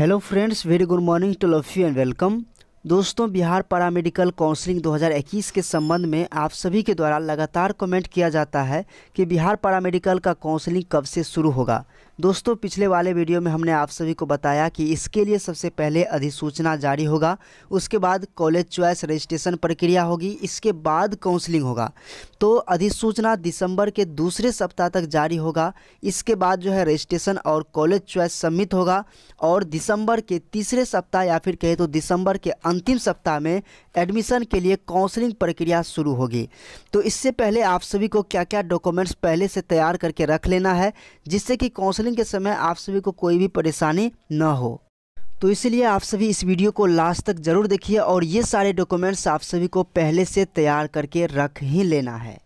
hello friends very good morning to love you and welcome दोस्तों Bihar paramedical counselling 2021 के संबंध में आप सभी के द्वारा लगातार कमेंट किया जाता है कि बिहार पैरामेडिकल का काउंसलिंग कब से शुरू होगा दोस्तों पिछले वाले वीडियो में हमने आप सभी को बताया कि इसके लिए सबसे पहले अधिसूचना जारी होगा उसके बाद कॉलेज च्वाइस रजिस्ट्रेशन प्रक्रिया होगी इसके बाद काउंसलिंग होगा तो अधिसूचना दिसंबर के दूसरे सप्ताह तक जारी होगा इसके बाद जो है रजिस्ट्रेशन और कॉलेज च्वाइस सम्मित होगा और दिसंबर के तीसरे सप्ताह या फिर कहे तो दिसंबर के अंतिम सप्ताह में एडमिशन के लिए काउंसलिंग प्रक्रिया शुरू होगी तो इससे पहले आप सभी को क्या क्या डॉक्यूमेंट्स पहले से तैयार करके रख लेना है जिससे कि काउंसलिंग ट्रैवलिंग के समय आप सभी को कोई भी परेशानी न हो तो इसलिए आप सभी इस वीडियो को लास्ट तक ज़रूर देखिए और ये सारे डॉक्यूमेंट्स आप सभी को पहले से तैयार करके रख ही लेना है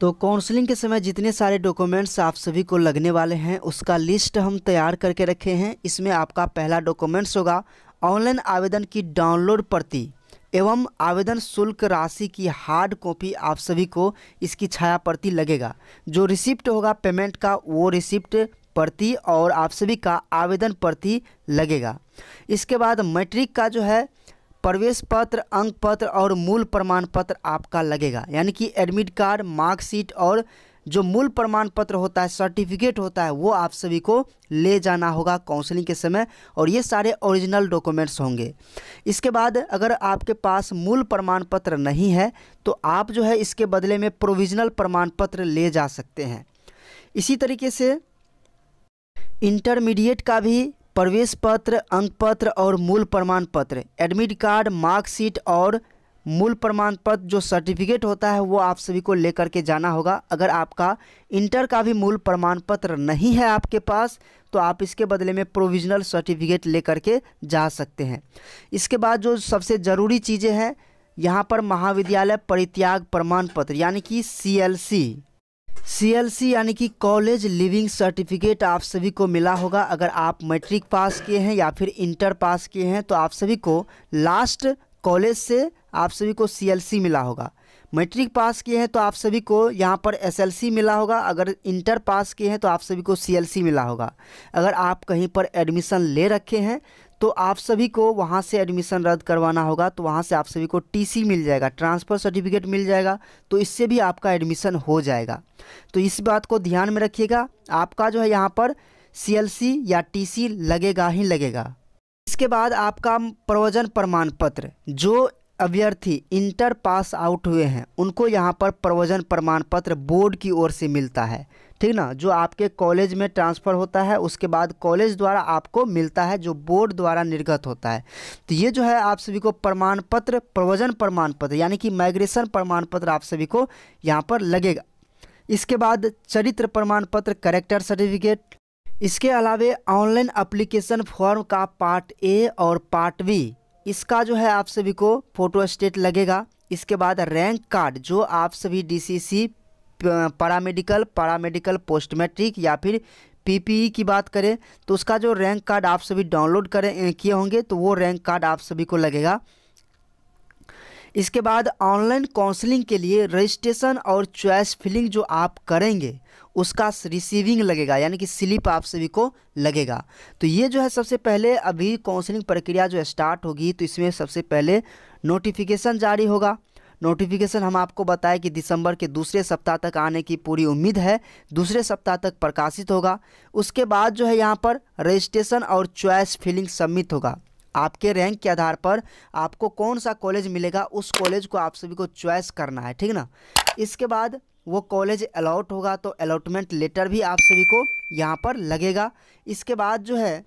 तो काउंसलिंग के समय जितने सारे डॉक्यूमेंट्स आप सभी को लगने वाले हैं उसका लिस्ट हम तैयार करके रखे हैं इसमें आपका पहला डॉक्यूमेंट्स होगा ऑनलाइन आवेदन की डाउनलोड प्रति एवं आवेदन शुल्क राशि की हार्ड कॉपी आप सभी को इसकी छाया प्रति लगेगा जो रिसिप्ट होगा पेमेंट का वो रिसिप्ट प्रति और आप सभी का आवेदन प्रति लगेगा इसके बाद मैट्रिक का जो है प्रवेश पत्र अंक पत्र और मूल प्रमाण पत्र आपका लगेगा यानी कि एडमिट कार्ड मार्कशीट और जो मूल प्रमाण पत्र होता है सर्टिफिकेट होता है वो आप सभी को ले जाना होगा काउंसलिंग के समय और ये सारे ओरिजिनल डॉक्यूमेंट्स होंगे इसके बाद अगर आपके पास मूल प्रमाण पत्र नहीं है तो आप जो है इसके बदले में प्रोविजनल प्रमाण पत्र ले जा सकते हैं इसी तरीके से इंटरमीडिएट का भी प्रवेश पत्र अंक पत्र और मूल प्रमाण पत्र एडमिट कार्ड मार्कशीट और मूल प्रमाण पत्र जो सर्टिफिकेट होता है वो आप सभी को लेकर के जाना होगा अगर आपका इंटर का भी मूल प्रमाण पत्र नहीं है आपके पास तो आप इसके बदले में प्रोविजनल सर्टिफिकेट लेकर के जा सकते हैं इसके बाद जो सबसे ज़रूरी चीज़ें हैं यहाँ पर महाविद्यालय परित्याग प्रमाण पत्र यानी कि C L C C L C यानी कि कॉलेज लिविंग सर्टिफिकेट आप सभी को मिला होगा अगर आप मैट्रिक पास किए हैं या फिर इंटर पास किए हैं तो आप सभी को लास्ट कॉलेज से आप सभी को सी मिला होगा मैट्रिक पास किए हैं तो आप सभी को यहाँ पर एसएलसी मिला होगा अगर इंटर पास किए हैं तो आप सभी को सीएलसी मिला होगा अगर आप कहीं पर एडमिशन ले रखे हैं तो आप सभी को वहाँ से एडमिशन रद्द करवाना होगा तो वहाँ से आप सभी को टीसी मिल जाएगा ट्रांसफ़र सर्टिफिकेट मिल जाएगा तो इससे भी आपका एडमिशन हो जाएगा तो इस बात को ध्यान में रखिएगा आपका जो है यहाँ पर सीएलसी या टीसी लगेगा ही लगेगा इसके बाद आपका प्रवचन प्रमाण पत्र जो अभ्यर्थी इंटर पास आउट हुए हैं उनको यहाँ पर प्रवचन प्रमाण पत्र बोर्ड की ओर से मिलता है ठीक ना जो आपके कॉलेज में ट्रांसफ़र होता है उसके बाद कॉलेज द्वारा आपको मिलता है जो बोर्ड द्वारा निर्गत होता है तो ये जो है आप सभी को प्रमाण पत्र प्रवचन प्रमाण पत्र यानी कि माइग्रेशन प्रमाण पत्र आप सभी को यहाँ पर लगेगा इसके बाद चरित्र प्रमाण पत्र करेक्टर सर्टिफिकेट इसके अलावे ऑनलाइन अप्लीकेशन फॉर्म का पार्ट ए और पार्ट बी इसका जो है आप सभी को फोटो स्टेट लगेगा इसके बाद रैंक कार्ड जो आप सभी DCC paramedical paramedical post matric या फिर पीपीई e की बात करें तो उसका जो रैंक कार्ड आप सभी डाउनलोड करें किए होंगे तो वो रैंक कार्ड आप सभी को लगेगा इसके बाद ऑनलाइन काउंसलिंग के लिए रजिस्ट्रेशन और चॉइस फिलिंग जो आप करेंगे उसका रिसीविंग लगेगा यानी कि स्लिप आप सभी को लगेगा तो ये जो है सबसे पहले अभी काउंसलिंग प्रक्रिया जो स्टार्ट होगी तो इसमें सबसे पहले नोटिफिकेशन जारी होगा नोटिफिकेशन हम आपको बताएं कि दिसंबर के दूसरे सप्ताह तक आने की पूरी उम्मीद है दूसरे सप्ताह तक प्रकाशित होगा उसके बाद जो है यहाँ पर रजिस्ट्रेशन और चॉइस फिलिंग सबमिट होगा आपके रैंक के आधार पर आपको कौन सा कॉलेज मिलेगा उस कॉलेज को आप सभी को च्वाइस करना है ठीक ना इसके बाद वो कॉलेज अलाउट होगा तो अलाटमेंट लेटर भी आप सभी को यहाँ पर लगेगा इसके बाद जो है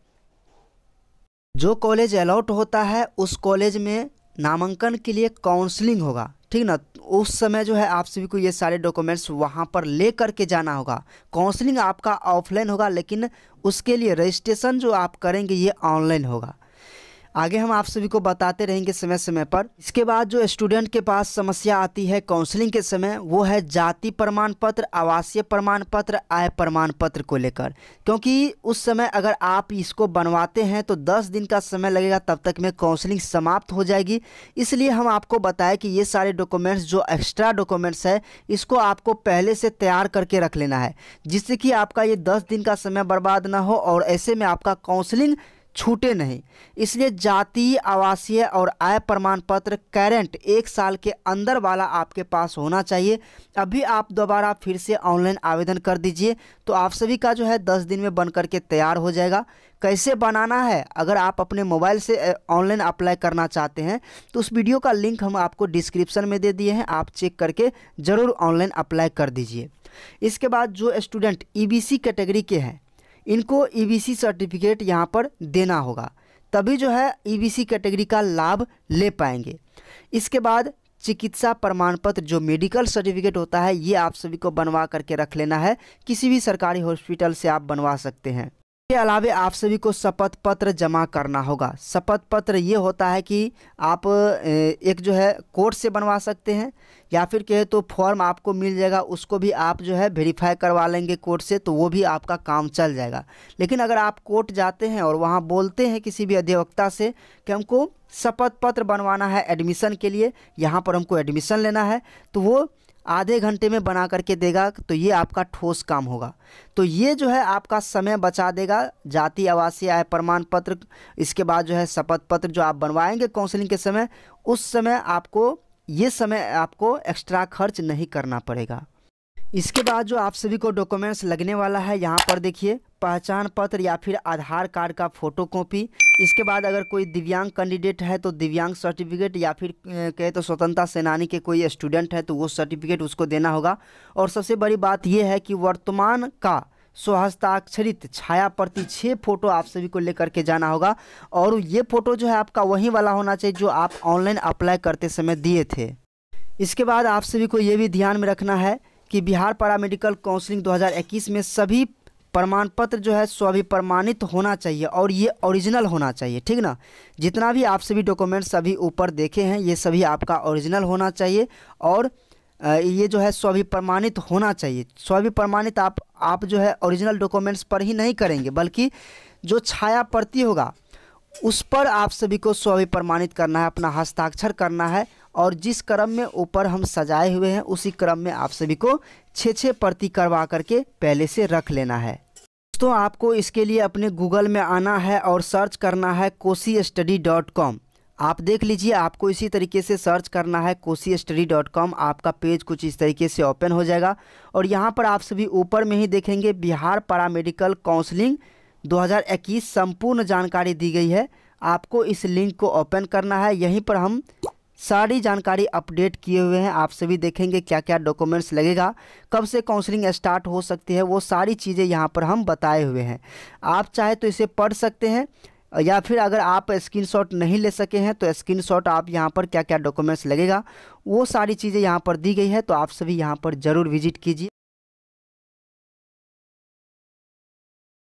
जो कॉलेज अलाउट होता है उस कॉलेज में नामांकन के लिए काउंसलिंग होगा ठीक ना उस समय जो है आप सभी को ये सारे डॉक्यूमेंट्स वहाँ पर ले कर के जाना होगा काउंसलिंग आपका ऑफलाइन होगा लेकिन उसके लिए रजिस्ट्रेशन जो आप करेंगे ये ऑनलाइन होगा आगे हम आप सभी को बताते रहेंगे समय समय पर इसके बाद जो स्टूडेंट के पास समस्या आती है काउंसलिंग के समय वो है जाति प्रमाण पत्र आवासीय प्रमाण पत्र आय प्रमाण पत्र को लेकर क्योंकि उस समय अगर आप इसको बनवाते हैं तो दस दिन का समय लगेगा तब तक में काउंसलिंग समाप्त हो जाएगी इसलिए हम आपको बताएं कि ये सारे डॉक्यूमेंट्स जो एक्स्ट्रा डॉक्यूमेंट्स है इसको आपको पहले से तैयार करके रख लेना है जिससे कि आपका ये दस दिन का समय बर्बाद ना हो और ऐसे में आपका काउंसलिंग छूटे नहीं इसलिए जातीय आवासीय और आय प्रमाण पत्र कैरेंट एक साल के अंदर वाला आपके पास होना चाहिए अभी आप दोबारा फिर से ऑनलाइन आवेदन कर दीजिए तो आप सभी का जो है दस दिन में बन करके तैयार हो जाएगा कैसे बनाना है अगर आप अपने मोबाइल से ऑनलाइन अप्लाई करना चाहते हैं तो उस वीडियो का लिंक हम आपको डिस्क्रिप्शन में दे दिए हैं आप चेक करके ज़रूर ऑनलाइन अप्लाई कर दीजिए इसके बाद जो स्टूडेंट ई e कैटेगरी के हैं इनको ईबीसी e सर्टिफिकेट यहाँ पर देना होगा तभी जो है ईबीसी e कैटेगरी का लाभ ले पाएंगे इसके बाद चिकित्सा प्रमाण पत्र जो मेडिकल सर्टिफिकेट होता है ये आप सभी को बनवा करके रख लेना है किसी भी सरकारी हॉस्पिटल से आप बनवा सकते हैं के अलावे आप सभी को शपथ पत्र जमा करना होगा शपथ पत्र ये होता है कि आप एक जो है कोर्ट से बनवा सकते हैं या फिर कहे तो फॉर्म आपको मिल जाएगा उसको भी आप जो है वेरीफाई करवा लेंगे कोर्ट से तो वो भी आपका काम चल जाएगा लेकिन अगर आप कोर्ट जाते हैं और वहाँ बोलते हैं किसी भी अधिवक्ता से कि हमको शपथ पत्र बनवाना है एडमिशन के लिए यहाँ पर हमको एडमिशन लेना है तो वो आधे घंटे में बना करके देगा तो ये आपका ठोस काम होगा तो ये जो है आपका समय बचा देगा जाति आवासीय आय प्रमाण पत्र इसके बाद जो है शपथ पत्र जो आप बनवाएंगे काउंसलिंग के समय उस समय आपको ये समय आपको एक्स्ट्रा खर्च नहीं करना पड़ेगा इसके बाद जो आप सभी को डॉक्यूमेंट्स लगने वाला है यहाँ पर देखिए पहचान पत्र या फिर आधार कार्ड का फोटो कॉपी इसके बाद अगर कोई दिव्यांग कैंडिडेट है तो दिव्यांग सर्टिफिकेट या फिर कहे तो स्वतंत्रता सेनानी के कोई स्टूडेंट है तो वो सर्टिफिकेट उसको देना होगा और सबसे बड़ी बात यह है कि वर्तमान का स्वहस्ताक्षरित छाया प्रति छः फोटो आप सभी को लेकर के जाना होगा और ये फ़ोटो जो है आपका वही वाला होना चाहिए जो आप ऑनलाइन अप्लाई करते समय दिए थे इसके बाद आप सभी को ये भी ध्यान में रखना है कि बिहार पैरामेडिकल काउंसलिंग 2021 में सभी प्रमाण पत्र जो है अभी प्रमाणित होना चाहिए और ये ओरिजिनल होना चाहिए ठीक ना जितना भी आप सभी डॉक्यूमेंट सभी ऊपर देखे हैं ये सभी आपका ओरिजिनल होना चाहिए और ये जो है स्वाभि प्रमाणित होना चाहिए स्वाभि प्रमाणित आप आप जो है ओरिजिनल डॉक्यूमेंट्स पर ही नहीं करेंगे बल्कि जो छाया प्रति होगा उस पर आप सभी को स्वाभि प्रमाणित करना है अपना हस्ताक्षर करना है और जिस क्रम में ऊपर हम सजाए हुए हैं उसी क्रम में आप सभी को छः छः प्रति करवा करके पहले से रख लेना है दोस्तों आपको इसके लिए अपने गूगल में आना है और सर्च करना है कोसी स्टडी डॉट कॉम आप देख लीजिए आपको इसी तरीके से सर्च करना है कोसी स्टडी डॉट कॉम आपका पेज कुछ इस तरीके से ओपन हो जाएगा और यहाँ पर आप सभी ऊपर में ही देखेंगे बिहार पैरामेडिकल काउंसलिंग 2021 संपूर्ण जानकारी दी गई है आपको इस लिंक को ओपन करना है यहीं पर हम सारी जानकारी अपडेट किए हुए हैं आप सभी देखेंगे क्या क्या डॉक्यूमेंट्स लगेगा कब से काउंसलिंग स्टार्ट हो सकती है वो सारी चीज़ें यहाँ पर हम बताए हुए हैं आप चाहे तो इसे पढ़ सकते हैं या फिर अगर आप स्क्रीनशॉट नहीं ले सके हैं तो स्क्रीनशॉट आप यहाँ पर क्या क्या डॉक्यूमेंट्स लगेगा वो सारी चीज़ें यहाँ पर दी गई है तो आप सभी यहाँ पर ज़रूर विजिट कीजिए